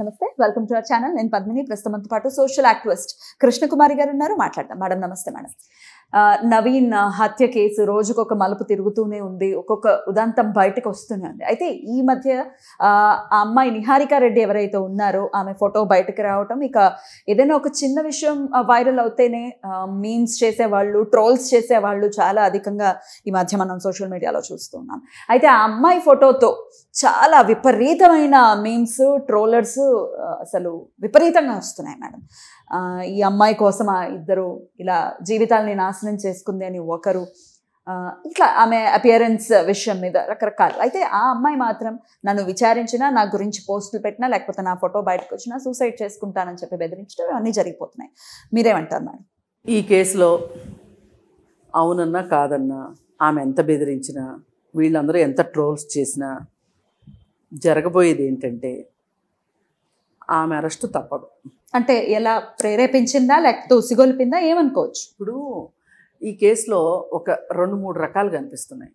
నమస్తే welcome to our channel నేను పద్మిని ప్రస్తుతం పాటు సోషల్ యాక్టివిస్ట్ కృష్ణకుమారి గారు ఉన్నారు మాట్లాడతాం మేడం నమస్తే మేడం నవీన్ హత్య కేసు రోజుకొక మలుపు తిరుగుతూనే ఉంది ఒక్కొక్క ఉదంతం బయటకు వస్తూనే ఉంది అయితే ఈ మధ్య ఆ అమ్మాయి నిహారిక రెడ్డి ఎవరైతే ఉన్నారో ఆమె ఫోటో బయటకు రావటం ఇక ఏదైనా ఒక చిన్న విషయం వైరల్ అవుతేనే మీమ్స్ చేసేవాళ్ళు ట్రోల్స్ చేసేవాళ్ళు చాలా అధికంగా ఈ మధ్య మనం సోషల్ మీడియాలో చూస్తున్నాం అయితే ఆ అమ్మాయి ఫోటోతో చాలా విపరీతమైన మీమ్స్ ట్రోలర్స్ అసలు విపరీతంగా వస్తున్నాయి మేడం ఈ అమ్మాయి కోసం ఆ ఇద్దరు ఇలా జీవితాలని నాశనం చేసుకుంది అని ఒకరు ఇట్లా ఆమె అపియరెన్స్ విషయం మీద రకరకాలు అయితే ఆ అమ్మాయి మాత్రం నన్ను విచారించినా నా గురించి పోస్టులు పెట్టినా లేకపోతే నా ఫోటో బయటకు వచ్చినా సూసైడ్ చేసుకుంటానని చెప్పి బెదిరించడం అన్నీ జరిగిపోతున్నాయి మీరేమంటారు మేడం ఈ కేసులో అవునన్నా కాదన్నా ఆమె ఎంత బెదిరించినా వీళ్ళందరూ ఎంత ట్రోల్స్ చేసినా జరగబోయేది ఏంటంటే ఆమె అరెస్టు తప్పదు అంటే ఎలా ప్రేరేపించిందా లేకపోతే ఉసిగొలిపిందా ఏమనుకోవచ్చు ఇప్పుడు ఈ కేసులో ఒక రెండు మూడు రకాలు కనిపిస్తున్నాయి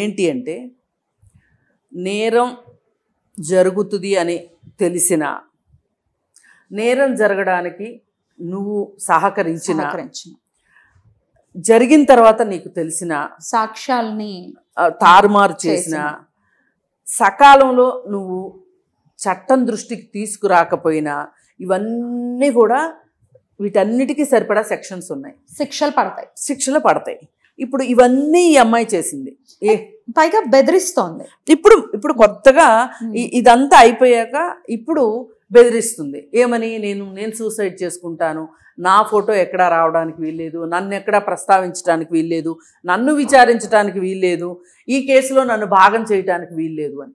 ఏంటి అంటే నేరం జరుగుతుంది అని తెలిసిన నేరం జరగడానికి నువ్వు సహకరించిన జరిగిన తర్వాత నీకు తెలిసిన సాక్ష్యాల్ని తారుమారు చేసిన సకాలంలో నువ్వు చట్టం దృష్టికి తీసుకురాకపోయినా ఇవన్నీ కూడా వీటన్నిటికీ సరిపడా సెక్షన్స్ ఉన్నాయి శిక్షలు పడతాయి శిక్షలు పడతాయి ఇప్పుడు ఇవన్నీ ఈ అమ్మాయి చేసింది ఏ పైగా బెదిరిస్తోంది ఇప్పుడు ఇప్పుడు కొత్తగా ఇదంతా అయిపోయాక ఇప్పుడు బెదిరిస్తుంది ఏమని నేను నేను సూసైడ్ చేసుకుంటాను నా ఫోటో ఎక్కడా రావడానికి వీల్లేదు నన్ను ఎక్కడా ప్రస్తావించడానికి వీల్లేదు నన్ను విచారించడానికి వీల్లేదు ఈ కేసులో నన్ను భాగం చేయడానికి వీల్లేదు అని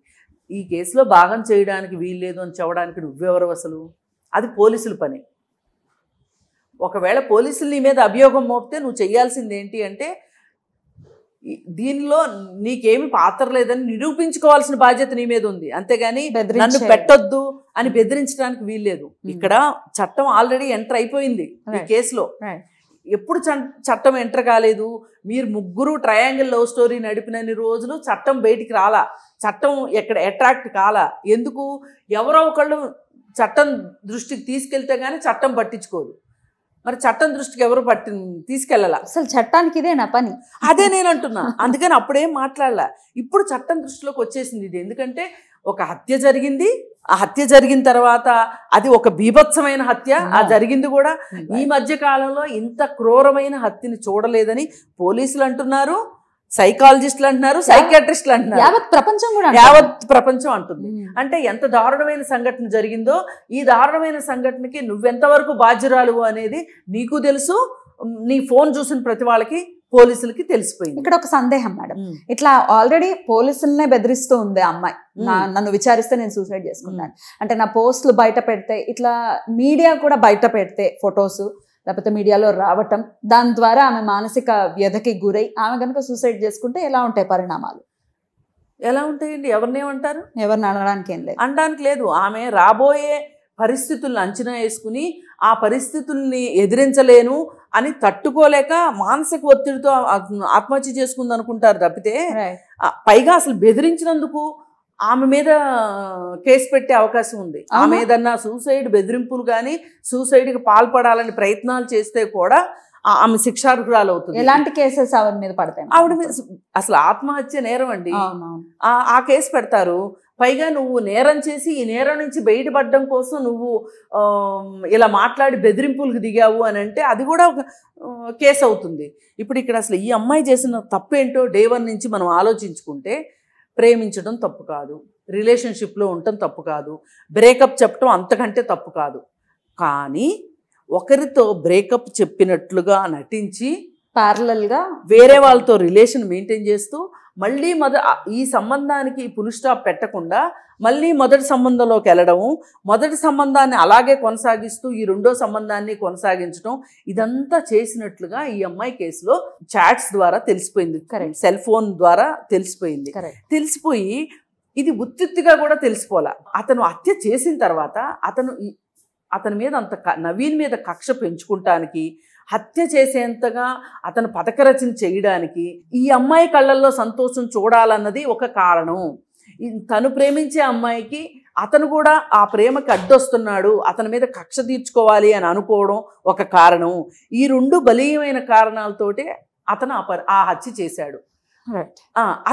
ఈ కేసులో భాగం చేయడానికి వీల్లేదు అని చెప్పడానికి నువ్వెవరు అసలు అది పోలీసుల పని ఒకవేళ పోలీసులు నీ మీద అభియోగం మోపితే నువ్వు చేయాల్సింది ఏంటి అంటే దీనిలో నీకేమి పాత్ర లేదని నిరూపించుకోవాల్సిన బాధ్యత నీ మీద ఉంది అంతేగాని నన్ను పెట్టొద్దు అని బెదిరించడానికి వీల్లేదు hmm. ఇక్కడ చట్టం ఆల్రెడీ ఎంటర్ అయిపోయింది ఈ కేసులో ఎప్పుడు చట్టం ఎంటర్ కాలేదు మీరు ముగ్గురు ట్రయాంగిల్ లవ్ స్టోరీ నడిపినన్ని రోజులు చట్టం బయటికి రాలా చట్టం ఎక్కడ అట్రాక్ట్ కాల ఎందుకు ఎవరో ఒకళ్ళు చట్టం దృష్టికి తీసుకెళ్తే కానీ చట్టం పట్టించుకోదు మరి చట్టం దృష్టికి ఎవరు పట్టి తీసుకెళ్ళాల అసలు చట్టానికి ఇదే నా పని అదే నేను అంటున్నా అందుకని అప్పుడేం మాట్లాడాల ఇప్పుడు చట్టం దృష్టిలోకి వచ్చేసింది ఇది ఎందుకంటే ఒక హత్య జరిగింది ఆ హత్య జరిగిన తర్వాత అది ఒక బీభత్సమైన హత్య ఆ జరిగింది కూడా ఈ hmm. మధ్య కాలంలో ఇంత క్రూరమైన హత్యని చూడలేదని పోలీసులు అంటున్నారు సైకాలజిస్టులు అంటున్నారు సైకాట్రిస్టులు అంటున్నారు ప్రపంచం కూడా యావత్ ప్రపంచం అంటుంది అంటే ఎంత దారుణమైన సంఘటన జరిగిందో ఈ దారుణమైన సంఘటనకి నువ్వెంతవరకు బాధ్యురాలు అనేది నీకు తెలుసు నీ ఫోన్ చూసిన ప్రతి వాళ్ళకి పోలీసులకి తెలిసిపోయింది ఇక్కడ ఒక సందేహం మేడం ఇట్లా ఆల్రెడీ పోలీసులనే బెదిరిస్తూ ఉంది అమ్మాయి నన్ను విచారిస్తే నేను సూసైడ్ చేసుకున్నాను అంటే నా పోస్టులు బయట పెడితే ఇట్లా మీడియా కూడా బయట పెడితే ఫొటోస్ లేకపోతే మీడియాలో రావటం దాని ద్వారా ఆమె మానసిక వ్యధకి గురై ఆమె కనుక సూసైడ్ చేసుకుంటే ఎలా ఉంటాయి పరిణామాలు ఎలా ఉంటాయండి ఏమంటారు ఎవరిని అనడానికి ఏం లేదు అనడానికి లేదు ఆమె రాబోయే పరిస్థితులను అంచనా వేసుకుని ఆ పరిస్థితుల్ని ఎదిరించలేను అని తట్టుకోలేక మానసిక ఒత్తిడితో ఆత్మహత్య చేసుకుంది అనుకుంటారు తప్పితే పైగా అసలు బెదిరించినందుకు ఆమె మీద కేసు పెట్టే అవకాశం ఉంది ఆమె ఏదన్నా సూసైడ్ బెదిరింపులు కానీ సూసైడ్కి పాల్పడాలని ప్రయత్నాలు చేస్తే కూడా ఆమె శిక్షార్హురాలు అవుతుంది ఎలాంటి కేసెస్ ఆవిడ మీద పడతాయి ఆవిడ మీద అసలు ఆత్మహత్య నేరం అండి ఆ కేసు పెడతారు పైగా నువ్వు నేరం చేసి ఈ నేరం నుంచి బయటపడడం కోసం నువ్వు ఇలా మాట్లాడి బెదిరింపులకు దిగావు అని అంటే అది కూడా ఒక కేసు అవుతుంది ఇప్పుడు ఇక్కడ అసలు ఈ అమ్మాయి చేసిన తప్పేంటో డే వన్ నుంచి మనం ఆలోచించుకుంటే ప్రేమించడం తప్పు కాదు రిలేషన్షిప్లో ఉండటం తప్పు కాదు బ్రేకప్ చెప్పడం అంతకంటే తప్పు కాదు కానీ ఒకరితో బ్రేకప్ చెప్పినట్లుగా నటించి ప్యారలల్గా వేరే వాళ్ళతో రిలేషన్ మెయింటైన్ చేస్తూ మళ్ళీ మద ఈ సంబంధానికి పులుస్టాప్ స్టాప్ పెట్టకుండా మళ్ళీ మొదటి సంబంధంలోకి వెళ్ళడము మొదటి సంబంధాన్ని అలాగే కొనసాగిస్తూ ఈ రెండో సంబంధాన్ని కొనసాగించడం ఇదంతా చేసినట్లుగా ఈ అమ్మాయి కేసులో చాట్స్ ద్వారా తెలిసిపోయింది కరెక్ట్ సెల్ ఫోన్ ద్వారా తెలిసిపోయింది తెలిసిపోయి ఇది ఉత్తిగా కూడా తెలిసిపోలే అతను హత్య చేసిన తర్వాత అతను అతని మీద అంత నవీన్ మీద కక్ష పెంచుకుంటానికి హత్య చేసేంతగా అతను పథకరచన చేయడానికి ఈ అమ్మాయి కళ్ళల్లో సంతోషం చూడాలన్నది ఒక కారణం తను ప్రేమించే అమ్మాయికి అతను కూడా ఆ ప్రేమకి అడ్డొస్తున్నాడు అతని మీద కక్ష తీర్చుకోవాలి అని అనుకోవడం ఒక కారణం ఈ రెండు బలీయమైన కారణాలతోటే అతను ఆ హత్య చేశాడు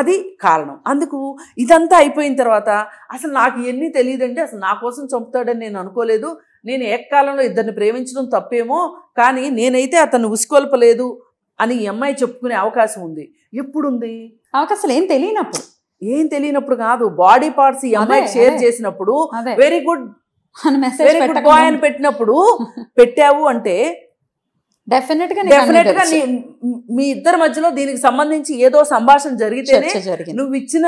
అది కారణం అందుకు ఇదంతా అయిపోయిన తర్వాత అసలు నాకు ఎన్ని తెలియదండి అసలు నా కోసం చంపుతాడని నేను అనుకోలేదు నేను ఏకాలంలో ఇద్దరిని ప్రేమించడం తప్పేమో కానీ నేనైతే అతను ఉసుకొల్పలేదు అని ఈ అమ్మాయి చెప్పుకునే అవకాశం ఉంది ఎప్పుడుంది అవకాశం ఏం తెలియనప్పుడు ఏం తెలియనప్పుడు కాదు బాడీ పార్ట్స్ ఈ షేర్ చేసినప్పుడు very good very good boy అని పెట్టినప్పుడు పెట్టావు అంటే డెఫినెట్ గా డెఫినెట్ గా మీ ఇద్దరి మధ్యలో దీనికి సంబంధించి ఏదో సంభాషణ జరిగితేనే నువ్వు ఇచ్చిన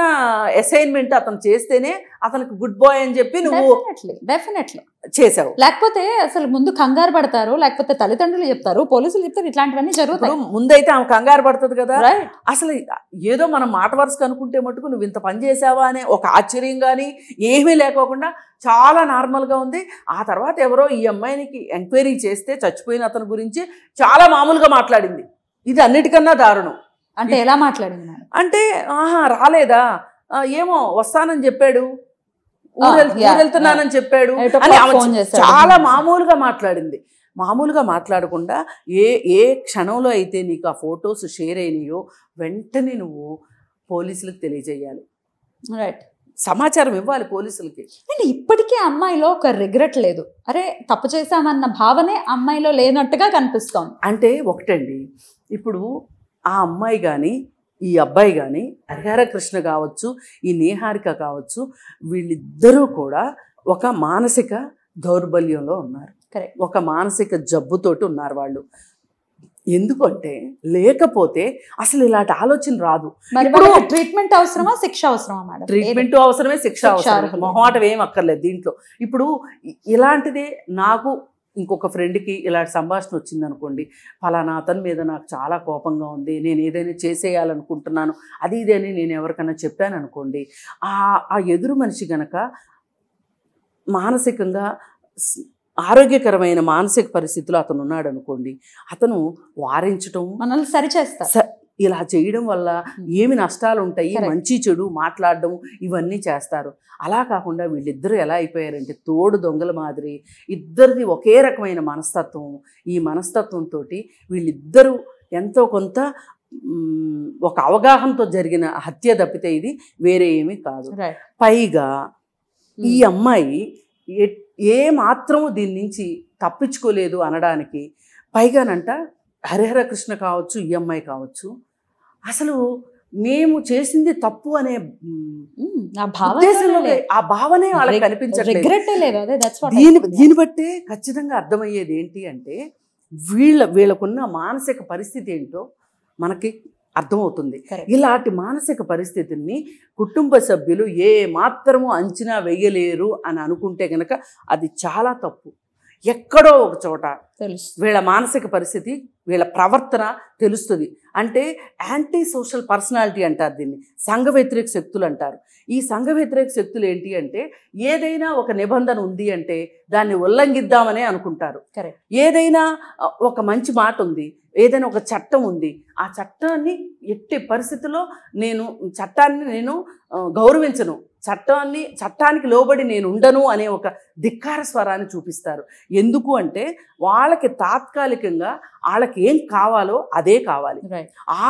అసైన్మెంట్ అతను చేస్తేనే అతనికి గుడ్ బాయ్ అని చెప్పి నువ్వు డెఫినెట్లీ చేసావు లేకపోతే అసలు ముందు కంగారు పడతారు లేకపోతే తల్లిదండ్రులు చెప్తారు పోలీసులు చెప్తారు ఇట్లాంటివన్నీ జరుగుతాయి ముందైతే ఆమె కంగారు పడుతుంది కదా అసలు ఏదో మనం మాట వరుస అనుకుంటే మటుకు నువ్వు ఇంత పని చేసావా అనే ఒక ఆశ్చర్యం కానీ ఏమీ లేకోకుండా చాలా నార్మల్గా ఉంది ఆ తర్వాత ఎవరో ఈ అమ్మాయినికి ఎంక్వైరీ చేస్తే చచ్చిపోయిన అతని గురించి చాలా మామూలుగా మాట్లాడింది ఇది అన్నిటికన్నా దారుణం అంటే ఎలా మాట్లాడింది అంటే ఆహా రాలేదా ఏమో వస్తానని చెప్పాడు వెళ్తున్నానని చెప్పాడు అని చాలా మామూలుగా మాట్లాడింది మామూలుగా మాట్లాడకుండా ఏ ఏ క్షణంలో అయితే నీకు ఆ ఫొటోస్ షేర్ అయినాయో వెంటనే నువ్వు పోలీసులకు తెలియజేయాలి రైట్ సమాచారం ఇవ్వాలి పోలీసులకి అండ్ ఇప్పటికే అమ్మాయిలో ఒక రిగ్రెట్ లేదు అరే తప్పు చేశామన్న భావనే అమ్మాయిలో లేనట్టుగా కనిపిస్తాం అంటే ఒకటండి ఇప్పుడు ఆ అమ్మాయి కానీ ఈ అబ్బాయి కానీ హరిహర కృష్ణ కావచ్చు ఈ నేహారిక కావచ్చు వీళ్ళిద్దరూ కూడా ఒక మానసిక దౌర్బల్యంలో ఉన్నారు ఒక మానసిక జబ్బుతోటి ఉన్నారు వాళ్ళు ఎందుకంటే లేకపోతే అసలు ఇలాంటి ఆలోచన రాదు ట్రీట్మెంట్ అవసరమా శిక్ష అవసరమా మేడం ట్రీట్మెంట్ అవసరమే శిక్ష అవసరం మొహమాటం ఏం అక్కర్లేదు దీంట్లో ఇప్పుడు ఇలాంటిదే నాకు ఇంకొక ఫ్రెండ్కి ఇలాంటి సంభాషణ వచ్చింది అనుకోండి ఫలానా అతని మీద నాకు చాలా కోపంగా ఉంది నేను ఏదైనా చేసేయాలనుకుంటున్నాను అది ఇదని నేను ఎవరికైనా చెప్పాను అనుకోండి ఆ ఆ ఎదురు మనిషి గనక మానసికంగా ఆరోగ్యకరమైన మానసిక పరిస్థితులు అతను ఉన్నాడు అనుకోండి అతను వారించటం మనల్ని సరిచేస్తా ఇలా చేయడం వల్ల ఏమి నష్టాలు ఉంటాయి మంచి చెడు మాట్లాడడం ఇవన్నీ చేస్తారు అలా కాకుండా వీళ్ళిద్దరూ ఎలా అయిపోయారంటే తోడు దొంగల మాదిరి ఇద్దరిది ఒకే రకమైన మనస్తత్వం ఈ మనస్తత్వంతో వీళ్ళిద్దరూ ఎంతో కొంత ఒక అవగాహనతో జరిగిన హత్య తప్పితే ఇది వేరే ఏమీ కాదు పైగా ఈ అమ్మాయి ఏ మాత్రము దీని నుంచి తప్పించుకోలేదు అనడానికి పైగానంట హరిహర కృష్ణ కావచ్చు ఈ అమ్మాయి కావచ్చు అసలు మేము చేసింది తప్పు అనే ఆ భావనే వాళ్ళకి కనిపించట్లేదు దీని బట్టే ఖచ్చితంగా అర్థమయ్యేది ఏంటి అంటే వీళ్ళ వీళ్ళకున్న మానసిక పరిస్థితి ఏంటో మనకి అర్థమవుతుంది ఇలాంటి మానసిక పరిస్థితిని కుటుంబ సభ్యులు ఏ మాత్రము అంచనా వేయలేరు అని అనుకుంటే కనుక అది చాలా తప్పు ఎక్కడో ఒక చోట వీళ్ళ మానసిక పరిస్థితి వీళ్ళ ప్రవర్తన తెలుస్తుంది అంటే యాంటీ సోషల్ పర్సనాలిటీ అంటారు దీన్ని సంఘ వ్యతిరేక శక్తులు అంటారు ఈ సంఘ వ్యతిరేక శక్తులు ఏంటి అంటే ఏదైనా ఒక నిబంధన ఉంది అంటే దాన్ని ఉల్లంఘిద్దామనే అనుకుంటారు ఏదైనా ఒక మంచి మాట ఉంది ఏదైనా ఒక చట్టం ఉంది ఆ చట్టాన్ని ఎట్టి పరిస్థితుల్లో నేను చట్టాన్ని నేను గౌరవించను చట్టాన్ని చట్టానికి లోబడి నేను ఉండను అనే ఒక ధిక్కార స్వరాన్ని చూపిస్తారు ఎందుకు అంటే వాళ్ళకి తాత్కాలికంగా వాళ్ళకి ఏం కావాలో అదే కావాలి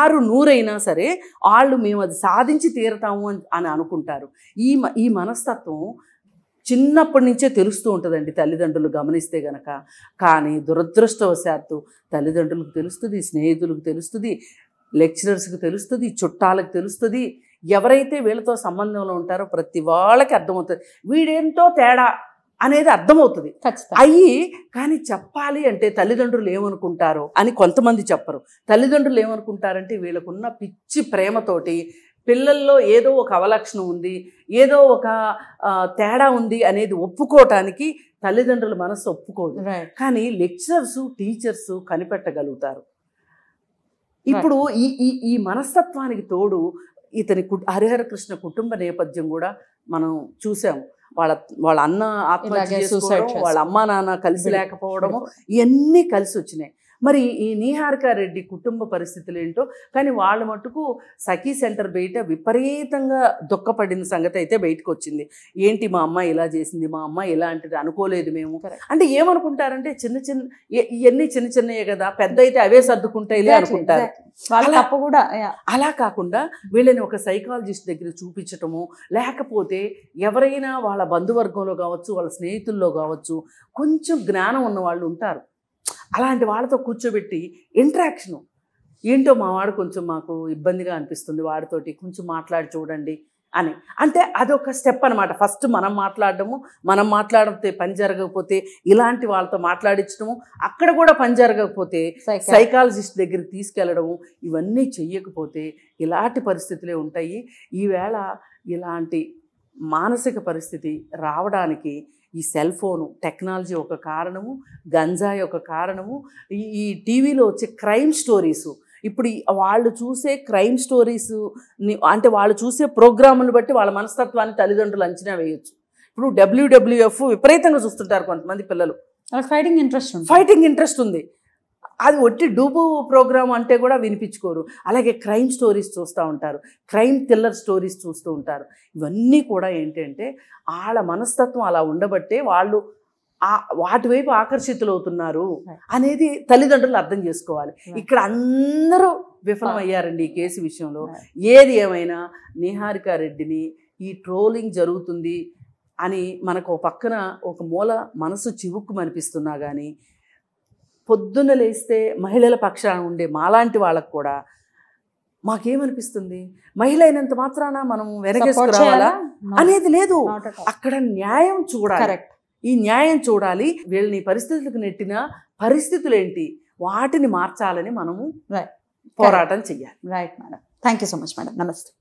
ఆరు నూరైనా సరే వాళ్ళు మేము అది సాధించి తీరతాము అని అనుకుంటారు ఈ ఈ మనస్తత్వం చిన్నప్పటి నుంచే తెలుస్తూ ఉంటుందండి తల్లిదండ్రులు గమనిస్తే గనక కానీ దురదృష్టవశాత్తు తల్లిదండ్రులకు తెలుస్తుంది స్నేహితులకు తెలుస్తుంది లెక్చరర్స్కి తెలుస్తుంది చుట్టాలకు తెలుస్తుంది ఎవరైతే వీళ్ళతో సంబంధంలో ఉంటారో ప్రతి వాళ్ళకి అర్థమవుతుంది వీడేంటో తేడా అనేది అర్థమవుతుంది అయ్యి కానీ చెప్పాలి అంటే తల్లిదండ్రులు ఏమనుకుంటారో అని కొంతమంది చెప్పరు తల్లిదండ్రులు ఏమనుకుంటారంటే వీళ్ళకున్న పిచ్చి ప్రేమతోటి పిల్లల్లో ఏదో ఒక అవలక్షణం ఉంది ఏదో ఒక తేడా ఉంది అనేది ఒప్పుకోవటానికి తల్లిదండ్రుల మనసు ఒప్పుకోదు కానీ లెక్చరర్స్ టీచర్స్ కనిపెట్టగలుగుతారు ఇప్పుడు ఈ ఈ ఈ మనస్తత్వానికి తోడు ఇతని హరిహర కృష్ణ కుటుంబ నేపథ్యం కూడా మనం చూసాము వాళ్ళ వాళ్ళ అన్న ఆత్మహత్య వాళ్ళ అమ్మ నాన్న కలిసి లేకపోవడము ఇవన్నీ కలిసి వచ్చినాయి మరి ఈ నీహారిక రెడ్డి కుటుంబ పరిస్థితులు ఏంటో కానీ వాళ్ళ మటుకు సఖీ సెంటర్ బయట విపరీతంగా దుఃఖపడిన సంగతి అయితే బయటకు వచ్చింది ఏంటి మా అమ్మ ఇలా చేసింది మా అమ్మ ఇలాంటిది అనుకోలేదు మేము అంటే ఏమనుకుంటారంటే చిన్న చిన్న ఇవన్నీ చిన్న చిన్నయే కదా పెద్ద అయితే అవే సర్దుకుంటాయిలే అనుకుంటారు వాళ్ళ తప్ప కూడా అలా కాకుండా వీళ్ళని ఒక సైకాలజిస్ట్ దగ్గర చూపించటము లేకపోతే ఎవరైనా వాళ్ళ బంధువర్గంలో కావచ్చు వాళ్ళ స్నేహితుల్లో కావచ్చు కొంచెం జ్ఞానం ఉన్న వాళ్ళు ఉంటారు అలాంటి వాళ్ళతో కూర్చోబెట్టి ఇంటరాక్షను ఏంటో మా వాడు కొంచెం మాకు ఇబ్బందిగా అనిపిస్తుంది వాడితోటి కొంచెం మాట్లాడి చూడండి అని అంటే అదొక స్టెప్ అనమాట ఫస్ట్ మనం మాట్లాడడము మనం మాట్లాడితే పని జరగకపోతే ఇలాంటి వాళ్ళతో మాట్లాడించడము అక్కడ కూడా పని జరగకపోతే సైకాలజిస్ట్ దగ్గరికి తీసుకెళ్ళడము ఇవన్నీ చెయ్యకపోతే ఇలాంటి పరిస్థితులే ఉంటాయి ఈవేళ ఇలాంటి మానసిక పరిస్థితి రావడానికి ఈ సెల్ ఫోను టెక్నాలజీ ఒక కారణము గంజాయి ఒక కారణము ఈ ఈ టీవీలో వచ్చే క్రైమ్ స్టోరీసు ఇప్పుడు వాళ్ళు చూసే క్రైమ్ స్టోరీస్ అంటే వాళ్ళు చూసే ప్రోగ్రాములు బట్టి వాళ్ళ మనస్తత్వాన్ని తల్లిదండ్రులు అంచనా వేయొచ్చు ఇప్పుడు డబ్ల్యూడబ్ల్యూఎఫ్ విపరీతంగా చూస్తుంటారు కొంతమంది పిల్లలు ఫైటింగ్ ఇంట్రెస్ట్ ఫైటింగ్ ఇంట్రెస్ట్ ఉంది అది ఒట్టి డూబు ప్రోగ్రామ్ అంటే కూడా వినిపించుకోరు అలాగే క్రైమ్ స్టోరీస్ చూస్తూ ఉంటారు క్రైమ్ థ్రిల్లర్ స్టోరీస్ చూస్తూ ఉంటారు ఇవన్నీ కూడా ఏంటంటే వాళ్ళ మనస్తత్వం అలా ఉండబట్టే వాళ్ళు వాటి వైపు ఆకర్షితులవుతున్నారు అనేది తల్లిదండ్రులు అర్థం చేసుకోవాలి ఇక్కడ అందరూ విఫలమయ్యారండి ఈ కేసు విషయంలో ఏది ఏమైనా నిహారికారెడ్డిని ఈ ట్రోలింగ్ జరుగుతుంది అని మనకు పక్కన ఒక మూల మనసు చివుక్కుమనిపిస్తున్నా కానీ పొద్దున్న లేస్తే మహిళల పక్షాన ఉండే మాలాంటి వాళ్ళకు కూడా మాకేమనిపిస్తుంది మహిళ అయినంత మాత్రాన మనం వెనకేసుకురావాలా అనేది లేదు అక్కడ న్యాయం చూడాలి ఈ న్యాయం చూడాలి వీళ్ళని పరిస్థితులకు నెట్టిన పరిస్థితులు ఏంటి వాటిని మార్చాలని మనము పోరాటం చెయ్యాలి right madam thank you so much madam నమస్తే